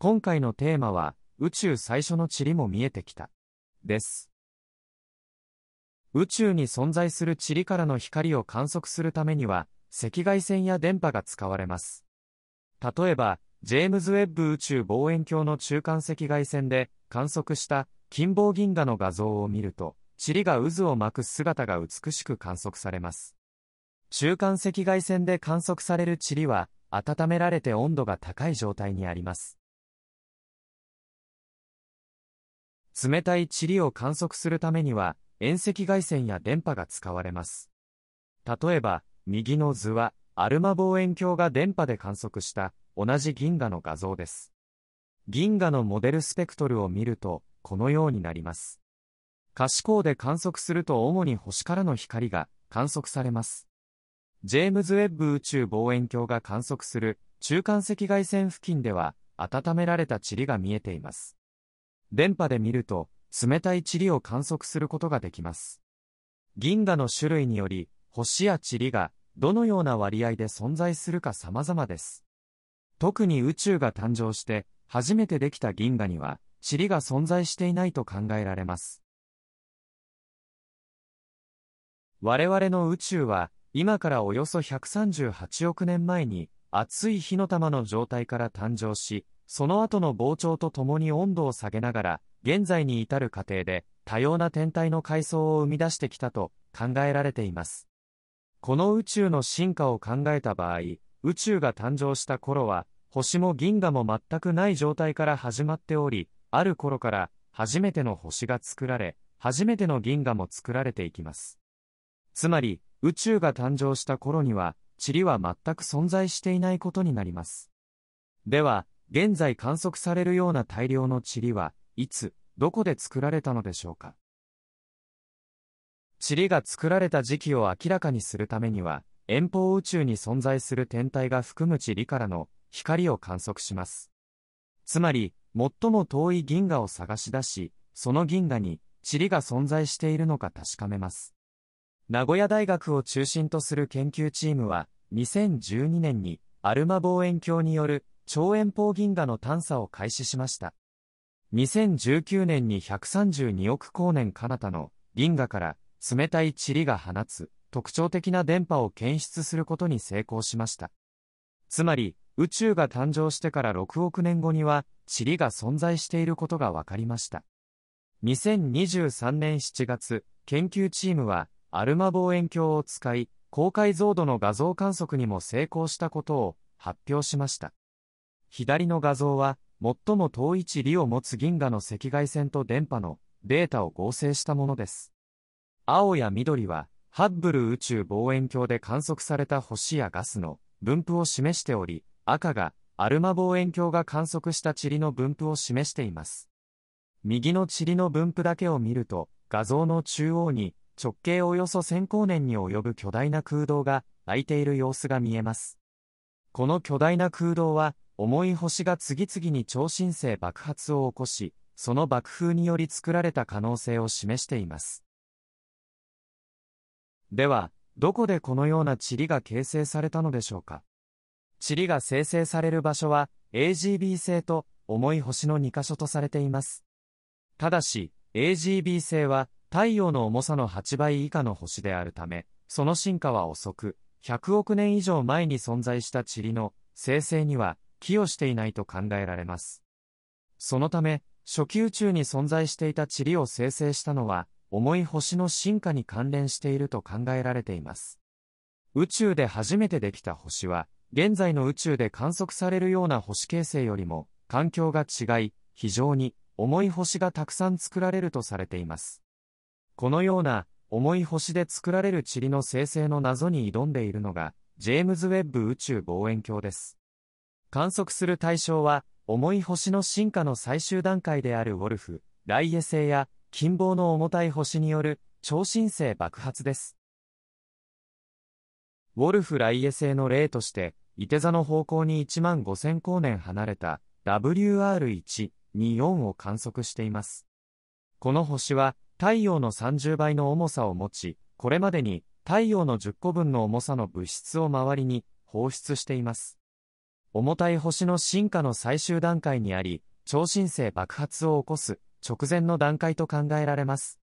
今回のテーマは、宇宙最初の塵も見えてきた。です。宇宙に存在する塵からの光を観測するためには、赤外線や電波が使われます。例えば、ジェームズ・ウェッブ宇宙望遠鏡の中間赤外線で観測した金棒銀河の画像を見ると、塵が渦を巻く姿が美しく観測されます。中間赤外線で観測される塵は、温められて温度が高い状態にあります。冷たい塵を観測するためには、遠赤外線や電波が使われます。例えば、右の図は、アルマ望遠鏡が電波で観測した同じ銀河の画像です。銀河のモデルスペクトルを見ると、このようになります。可視光で観測すると主に星からの光が観測されます。ジェームズ・ウェッブ宇宙望遠鏡が観測する中間赤外線付近では、温められた塵が見えています。電波で見ると、冷たい塵を観測することができます。銀河の種類により、星や塵がどのような割合で存在するか様々です。特に宇宙が誕生して初めてできた銀河には、塵が存在していないと考えられます。我々の宇宙は、今からおよそ138億年前に、熱い火の玉の状態から誕生し、その後の膨張とともに温度を下げながら、現在に至る過程で多様な天体の階層を生み出してきたと考えられています。この宇宙の進化を考えた場合、宇宙が誕生した頃は、星も銀河も全くない状態から始まっており、ある頃から初めての星が作られ、初めての銀河も作られていきます。つまり、宇宙が誕生した頃には、塵は全く存在していないことになります。では、現在観測されるような大量の塵はいつ、どこで作られたのでしょうか塵が作られた時期を明らかにするためには、遠方宇宙に存在する天体が含む塵からの光を観測します。つまり、最も遠い銀河を探し出し、その銀河に塵が存在しているのか確かめます。名古屋大学を中心とする研究チームは、2012年にアルマ望遠鏡による超遠方銀河の探査を開始しました。2019年に132億光年彼方の銀河から冷たい塵が放つ特徴的な電波を検出することに成功しました。つまり、宇宙が誕生してから6億年後には、塵が存在していることが分かりました。2023年7月、研究チームは、アルマ望遠鏡を使い、高解像度の画像観測にも成功したことを発表しました。左の画像は、最も遠い地理を持つ銀河の赤外線と電波のデータを合成したものです。青や緑は、ハッブル宇宙望遠鏡で観測された星やガスの分布を示しており、赤がアルマ望遠鏡が観測した塵の分布を示しています。右の塵の分布だけを見ると、画像の中央に直径およそ1000光年に及ぶ巨大な空洞が空いている様子が見えます。この巨大な空洞は重い星が次々に超新星爆発を起こし、その爆風により作られた可能性を示しています。では、どこでこのような塵が形成されたのでしょうか塵が生成される場所は AGB 星と重い星の2箇所とされています。ただし、AGB 星は太陽の重さの8倍以下の星であるため、その進化は遅く、100億年以上前に存在した塵の生成には寄与していないと考えられます。そのため、初期宇宙に存在していた塵を生成したのは、重い星の進化に関連していると考えられています。宇宙で初めてできた星は、現在の宇宙で観測されるような星形成よりも、環境が違い、非常に重い星がたくさん作られるとされています。このような重い星で作られる塵の生成の謎に挑んでいるのが、ジェームズ・ウェッブ宇宙望遠鏡です。観測する対象は、重い星の進化の最終段階であるウォルフ、ライエ星や、近傍の重たい星による超新星爆発です。ウォルフ・ライエ星の例として、伊手座の方向に1万5000光年離れた WR124 を観測しています。この星は太陽の30倍の重さを持ち、これまでに太陽の10個分の重さの物質を周りに放出しています。重たい星の進化の最終段階にあり、超新星爆発を起こす直前の段階と考えられます。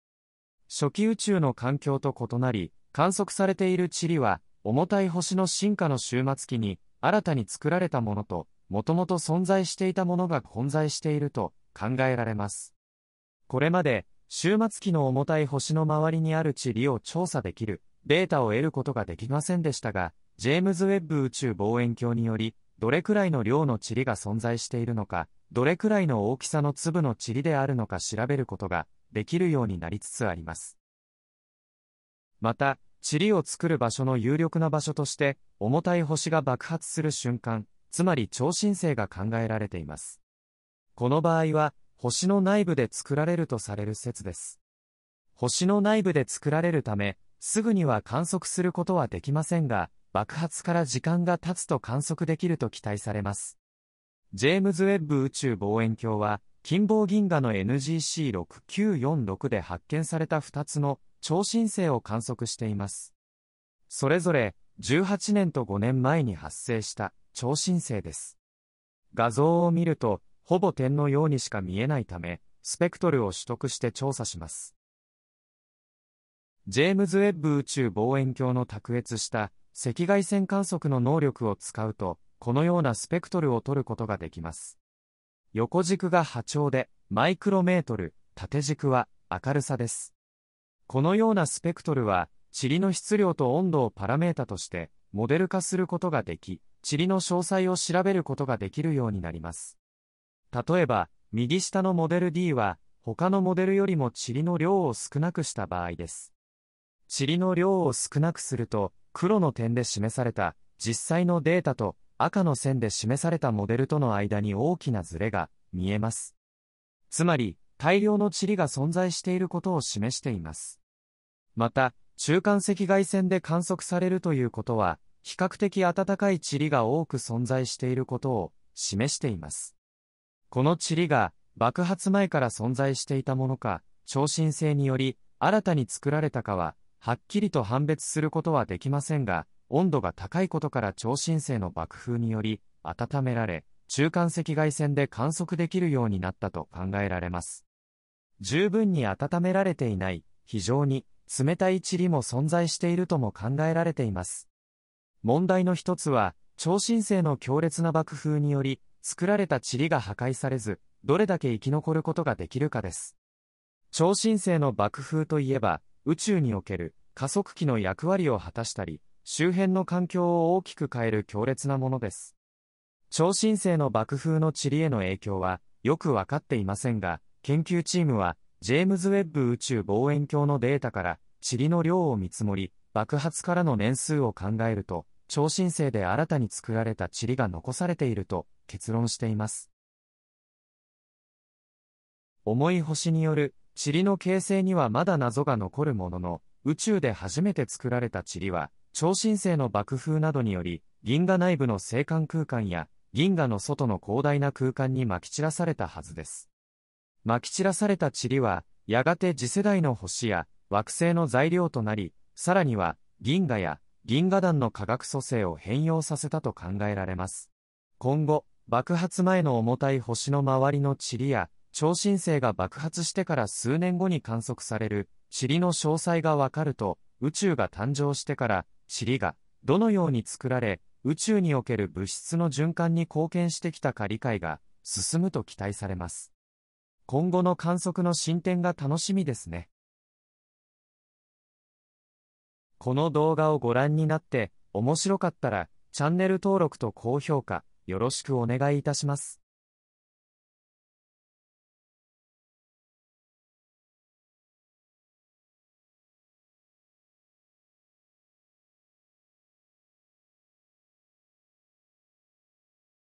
初期宇宙の環境と異なり、観測されている塵は、重たい星の進化の終末期に新たに作られたものと、もともと存在していたものが混在していると考えられます。これまで、終末期の重たい星の周りにある塵を調査できるデータを得ることができませんでしたが、ジェームズ・ウェッブ宇宙望遠鏡により、どれくらいの量の塵が存在しているのか、どれくらいの大きさの粒の塵であるのか調べることができるようになりつつあります。また、塵を作る場所の有力な場所として、重たい星が爆発する瞬間、つまり超新星が考えられています。この場合は、星の内部で作られるとされる説です。星の内部で作られるため、すぐには観測することはできませんが、爆発から時間が経つと観測できると期待されます。ジェームズ・ウェッブ宇宙望遠鏡は、近傍銀河の NGC6946 で発見された2つの超新星を観測しています。それぞれ18年と5年前に発生した超新星です。画像を見ると、ほぼ点のようにしか見えないため、スペクトルを取得して調査します。ジェームズ・ウェッブ宇宙望遠鏡の卓越した赤外線観測の能力を使うと、このようなスペクトルを取ることができます。横軸が波長で、マイクロメートル、縦軸は明るさです。このようなスペクトルは、塵の質量と温度をパラメータとして、モデル化することができ、塵の詳細を調べることができるようになります。例えば、右下のモデル D は、他のモデルよりも塵の量を少なくした場合です。塵の量を少なくすると、黒の点で示された実際のデータと赤の線で示されたモデルとの間に大きなズレが見えます。つまり、大量の塵が存在していることを示しています。また、中間赤外線で観測されるということは、比較的暖かい塵が多く存在していることを示しています。この塵が爆発前から存在していたものか、超新星により新たに作られたかははっきりと判別することはできませんが、温度が高いことから超新星の爆風により、温められ、中間赤外線で観測できるようになったと考えられます。十分に温められていない、非常に冷たい塵も存在しているとも考えられています。問題の一つは、超新星の強烈な爆風により、作られた塵が破壊されず、どれだけ生き残ることができるかです。超新星の爆風といえば、宇宙における加速器の役割を果たしたり、周辺の環境を大きく変える強烈なものです。超新星の爆風の塵への影響は、よくわかっていませんが、研究チームは、ジェームズ・ウェッブ宇宙望遠鏡のデータから、塵の量を見積もり、爆発からの年数を考えると、超新星で新たに作られた塵が残されていると結論しています。重い星による塵の形成にはまだ謎が残るものの、宇宙で初めて作られた塵は、超新星の爆風などにより、銀河内部の星間空間や、銀河の外の広大な空間に撒き散らされたはずです。撒き散らされた塵は、やがて次世代の星や惑星の材料となり、さらには銀河や銀河団の化学組成を変容させたと考えられます。今後、爆発前の重たい星の周りの塵や超新星が爆発してから数年後に観測される塵の詳細がわかると、宇宙が誕生してから塵がどのように作られ、宇宙における物質の循環に貢献してきたか理解が進むと期待されます。今後の観測の進展が楽しみですね。この動画をご覧になって面白かったらチャンネル登録と高評価よろしくお願いいたします。